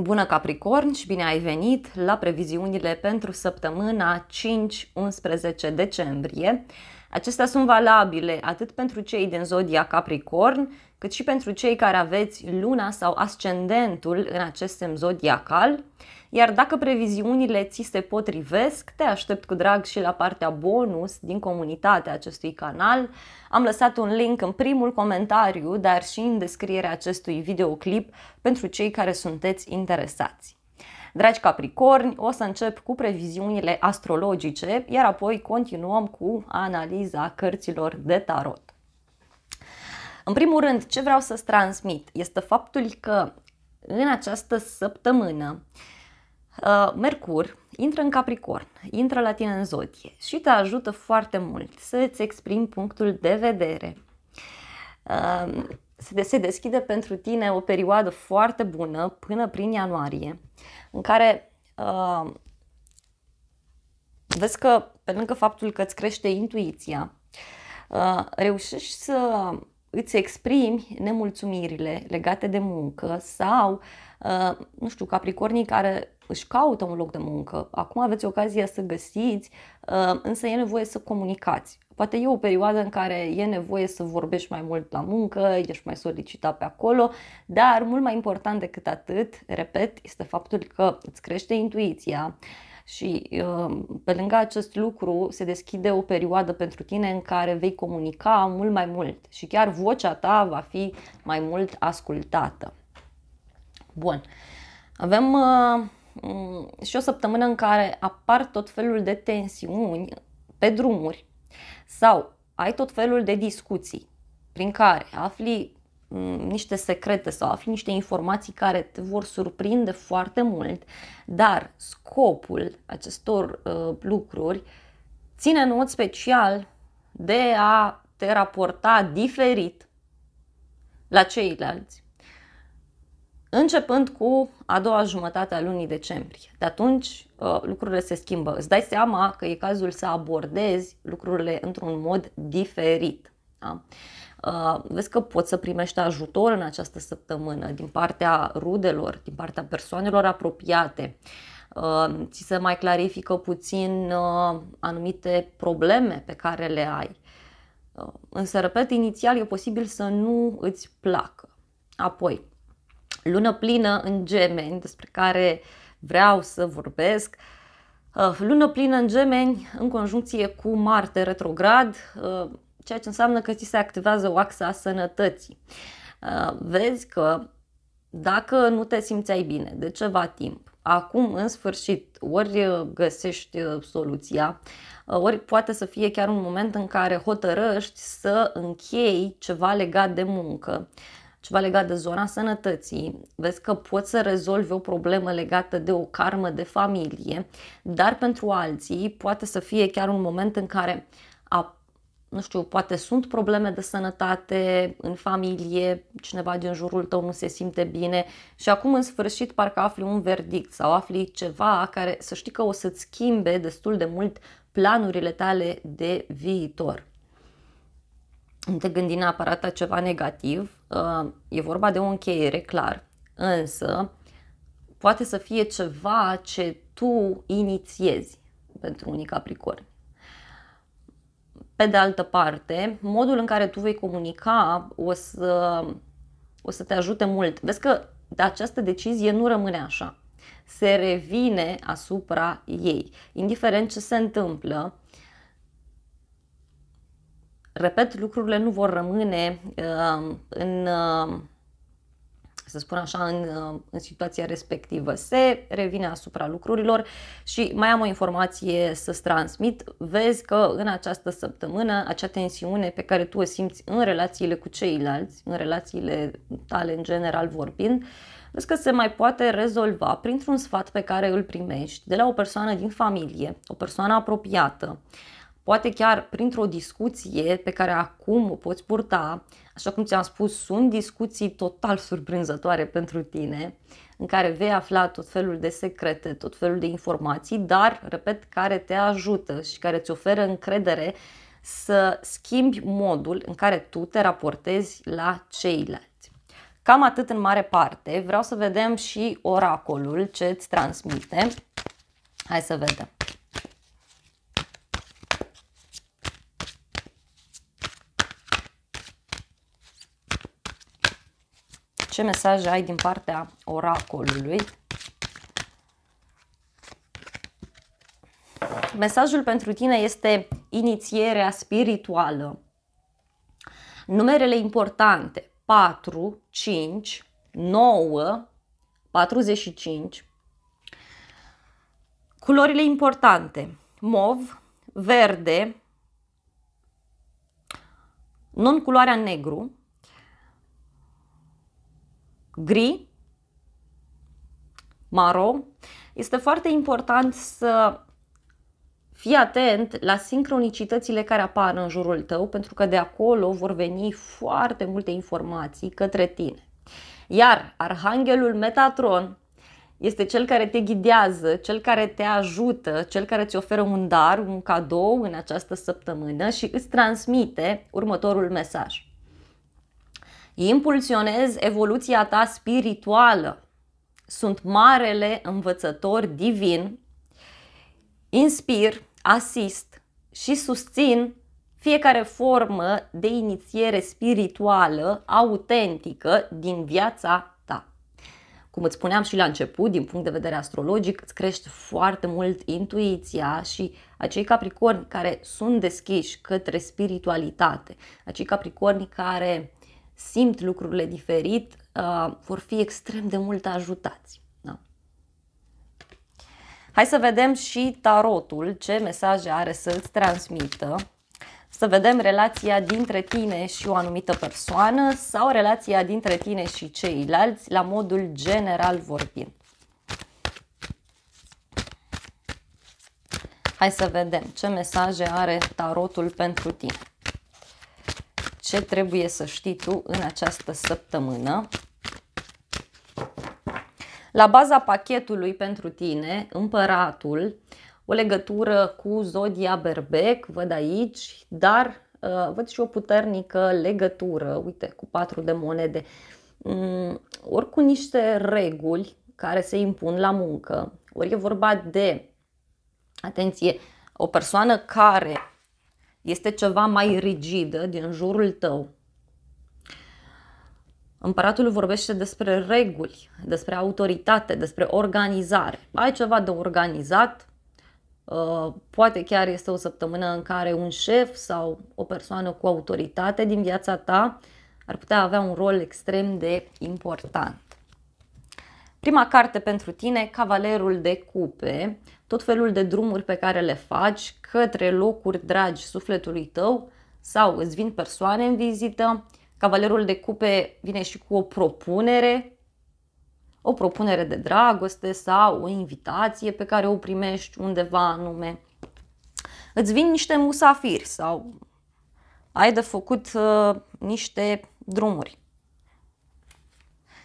Bună Capricorn și bine ai venit la previziunile pentru săptămâna 5-11 decembrie. Acestea sunt valabile atât pentru cei din zodia Capricorn, cât și pentru cei care aveți luna sau ascendentul în acest semn zodiacal. Iar dacă previziunile ți se potrivesc, te aștept cu drag și la partea bonus din comunitatea acestui canal. Am lăsat un link în primul comentariu, dar și în descrierea acestui videoclip pentru cei care sunteți interesați. Dragi Capricorni, o să încep cu previziunile astrologice, iar apoi continuăm cu analiza cărților de tarot. În primul rând, ce vreau să-ți transmit este faptul că în această săptămână Uh, Mercur intră în Capricorn, intră la tine în zodie și te ajută foarte mult să îți exprimi punctul de vedere. Uh, se deschide pentru tine o perioadă foarte bună până prin ianuarie, în care uh, vezi că, pe lângă faptul că îți crește intuiția, reușești să îți exprimi nemulțumirile legate de muncă sau, uh, nu știu, capricornii care își caută un loc de muncă, acum aveți ocazia să găsiți, uh, însă e nevoie să comunicați. Poate e o perioadă în care e nevoie să vorbești mai mult la muncă, ești mai solicitat pe acolo, dar mult mai important decât atât, repet, este faptul că îți crește intuiția, și um, pe lângă acest lucru se deschide o perioadă pentru tine în care vei comunica mult mai mult și chiar vocea ta va fi mai mult ascultată. Bun. Avem uh, mm, și o săptămână în care apar tot felul de tensiuni pe drumuri sau ai tot felul de discuții prin care afli Mm, niște secrete sau afli niște informații care te vor surprinde foarte mult, dar scopul acestor uh, lucruri ține în mod special de a te raporta diferit la ceilalți, începând cu a doua jumătate a lunii decembrie. De atunci uh, lucrurile se schimbă. Îți dai seama că e cazul să abordezi lucrurile într-un mod diferit. Da? Uh, Uh, vezi că poți să primești ajutor în această săptămână din partea rudelor, din partea persoanelor apropiate. Uh, ți se mai clarifică puțin uh, anumite probleme pe care le ai. Însă, repet, inițial e posibil să nu îți placă. Apoi, lună plină în gemeni, despre care vreau să vorbesc, lună plină în gemeni în conjuncție cu Marte retrograd, ceea ce înseamnă că ți se activează o axă a sănătății. Uh, vezi că dacă nu te simțeai bine de ceva timp, acum în sfârșit ori uh, găsești uh, soluția, ori poate să fie chiar un moment în care hotărăști să închei ceva legat de muncă, ceva legat de zona sănătății, vezi că poți să rezolvi o problemă legată de o karmă de familie, dar pentru alții poate să fie chiar un moment în care a nu știu, poate sunt probleme de sănătate în familie, cineva din jurul tău nu se simte bine și acum în sfârșit parcă afli un verdict sau afli ceva care să știi că o să-ți schimbe destul de mult planurile tale de viitor. Nu te gândi neapărat la ceva negativ, uh, e vorba de o încheiere, clar, însă poate să fie ceva ce tu inițiezi pentru unii capricorni pe de altă parte, modul în care tu vei comunica o să, o să te ajute mult. Vezi că această decizie nu rămâne așa. Se revine asupra ei. Indiferent ce se întâmplă, repet, lucrurile nu vor rămâne uh, în. Uh, să spun așa, în, uh, în situația respectivă. Se revine asupra lucrurilor și mai am o informație să-ți transmit. Vezi că în această săptămână acea tensiune pe care tu o simți în relațiile cu ceilalți, în relațiile tale în general vorbind, vezi că se mai poate rezolva printr-un sfat pe care îl primești de la o persoană din familie, o persoană apropiată, uh, poate chiar printr-o discuție pe care acum o poți purta, așa cum ți-am spus, sunt discuții total surprinzătoare pentru tine, în care vei afla tot felul de secrete, tot felul de informații, dar, repet, care te ajută și care îți oferă încredere să schimbi modul în care tu te raportezi la ceilalți. Cam atât în mare parte. Vreau să vedem și oracolul ce îți transmite. Hai să vedem. ce mesaj ai din partea oracolului. Mesajul pentru tine este inițierea spirituală. Numerele importante 4, 5, 9, 45. Culorile importante mov, verde, non-culoarea negru, gri, maro, este foarte important să fii atent la sincronicitățile care apar în jurul tău, pentru că de acolo vor veni foarte multe informații către tine. Iar arhanghelul Metatron este cel care te ghidează, cel care te ajută, cel care îți oferă un dar, un cadou în această săptămână și îți transmite următorul mesaj. Impulsionezi evoluția ta spirituală. Sunt marele învățător divin. Inspir, asist și susțin fiecare formă de inițiere spirituală autentică din viața ta. Cum îți spuneam și la început, din punct de vedere astrologic, îți crește foarte mult intuiția și acei capricorni care sunt deschiși către spiritualitate, acei capricorni care simt lucrurile diferit, uh, vor fi extrem de mult ajutați. Da. Hai să vedem și tarotul, ce mesaje are să îți transmită. Să vedem relația dintre tine și o anumită persoană sau relația dintre tine și ceilalți la modul general vorbind. Hai să vedem ce mesaje are tarotul pentru tine ce trebuie să știi tu în această săptămână. La baza pachetului pentru tine, împăratul, o legătură cu zodia berbec, văd aici, dar uh, văd și o puternică legătură, uite, cu patru de monede, um, ori cu niște reguli care se impun la muncă, ori e vorba de, atenție, o persoană care este ceva mai rigidă eh, din jurul tău. Împăratul vorbește despre reguli, despre autoritate, despre organizare. Ai ceva de organizat, uh, poate chiar este o săptămână în care un șef sau o persoană cu autoritate din viața ta ar putea avea un rol extrem de important. Prima carte pentru tine, Cavalerul de Cupe, tot felul de drumuri pe care le faci către locuri dragi sufletului tău sau îți vin persoane în vizită, cavalerul de cupe vine și cu o propunere, o propunere de dragoste sau o invitație pe care o primești undeva anume. Îți vin niște musafiri sau ai de făcut uh, niște drumuri.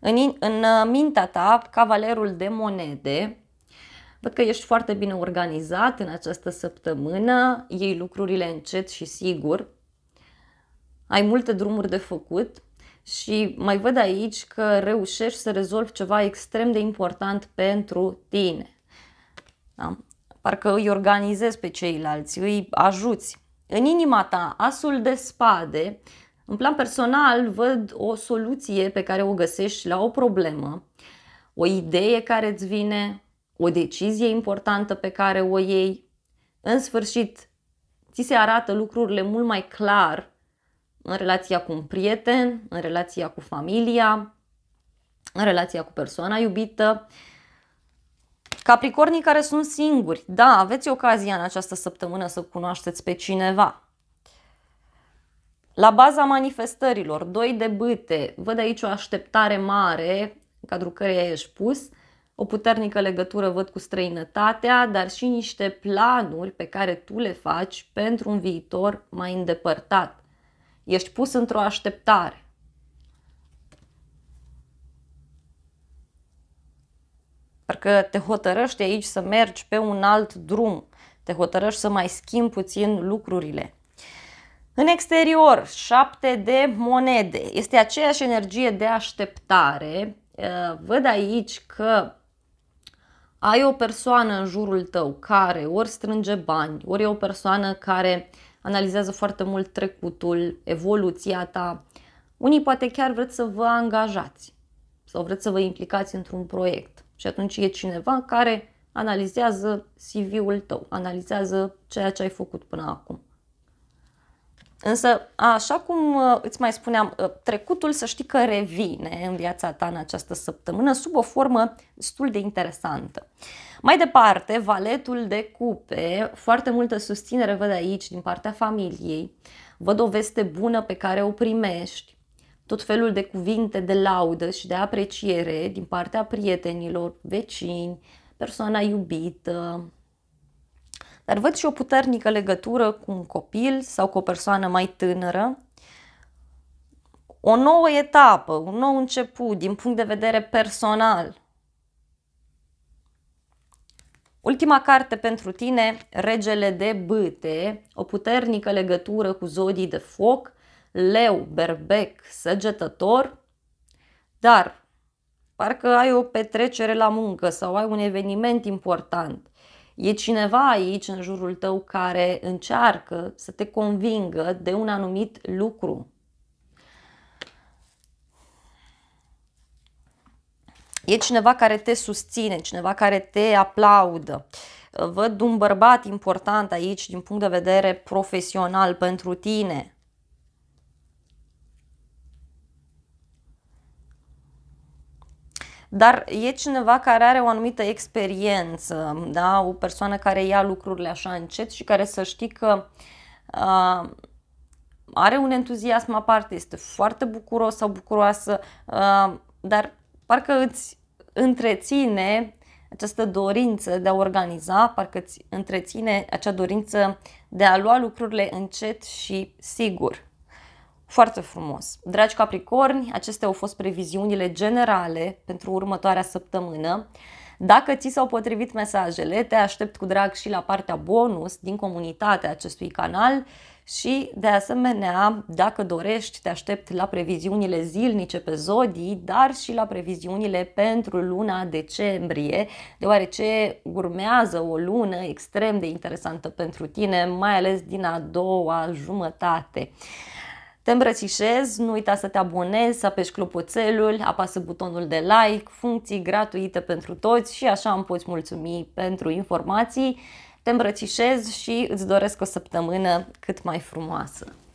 În, în uh, mintea ta, cavalerul de monede Văd că ești foarte bine organizat în această săptămână, iei lucrurile încet și sigur, ai multe drumuri de făcut și mai văd aici că reușești să rezolvi ceva extrem de important pentru tine. Da? Parcă îi organizezi pe ceilalți, îi ajuți. În inima ta, asul de spade, în plan personal, văd o soluție pe care o găsești la o problemă, o idee care îți vine, o decizie importantă pe care o iei. În sfârșit, ți se arată lucrurile mult mai clar în relația cu un prieten, în relația cu familia, în relația cu persoana iubită. Capricornii care sunt singuri, da, aveți ocazia în această săptămână să cunoașteți pe cineva. La baza manifestărilor, doi de bâte, văd aici o așteptare mare în cadrul căreia ești pus, uh, o puternică legătură văd cu străinătatea, dar și niște planuri pe care tu le faci pentru un viitor mai îndepărtat. Ești pus într-o așteptare. Parcă te hotărăști aici să mergi pe un alt drum, te hotărăști să mai schimbi puțin lucrurile. În exterior, șapte de monede. Este aceeași energie de așteptare. Văd aici că ai o persoană în jurul tău care ori strânge bani, ori e o persoană care analizează foarte mult trecutul, evoluția ta, unii poate chiar vreți să vă angajați sau vreți să vă implicați într-un proiect. Și atunci e cineva care analizează CV-ul tău, analizează ceea ce ai făcut până acum. Însă, așa cum uh, îți mai spuneam, uh, trecutul să știi că revine în viața ta în această săptămână sub o formă destul de interesantă. Mai departe, valetul de cupe, foarte multă susținere văd aici din partea familiei, văd o veste bună pe care o primești, tot felul de cuvinte de laudă și de apreciere din partea prietenilor, vecini, persoana iubită, dar văd și o puternică legătură cu un copil sau cu o persoană mai tânără, o nouă etapă, un nou început din punct de vedere personal. Ultima carte pentru tine, Regele de Bâte, o puternică legătură cu zodii de foc, leu, berbec, săgetător, dar parcă ai o petrecere la muncă sau ai un eveniment important E cineva aici în jurul tău care încearcă să te convingă de un anumit lucru. E cineva care te susține, cineva care te aplaudă. Văd un bărbat important aici din punct de vedere profesional pentru tine. dar e cineva care are o anumită experiență, da? o persoană care ia lucrurile așa încet și care să știi că uh, are un entuziasm aparte, este foarte bucuros sau bucuroasă, uh, dar parcă îți întreține această dorință de a organiza, parcă îți întreține acea dorință de a lua lucrurile încet și sigur. Foarte frumos. Dragi Capricorni, acestea au fost previziunile generale pentru următoarea săptămână. Dacă ți s-au potrivit mesajele, te aștept cu drag și la partea bonus din comunitatea acestui canal și, de asemenea, dacă dorești, te aștept la previziunile zilnice pe zodii, dar și la previziunile pentru luna decembrie, deoarece urmează o lună extrem de interesantă pentru tine, mai ales din a doua jumătate. Te îmbrățișez, nu uita să te abonezi, să apeși clopoțelul, apasă butonul de like, funcții gratuite pentru toți și așa îmi poți mulțumi pentru informații. Te îmbrățișez și îți doresc o săptămână cât mai frumoasă.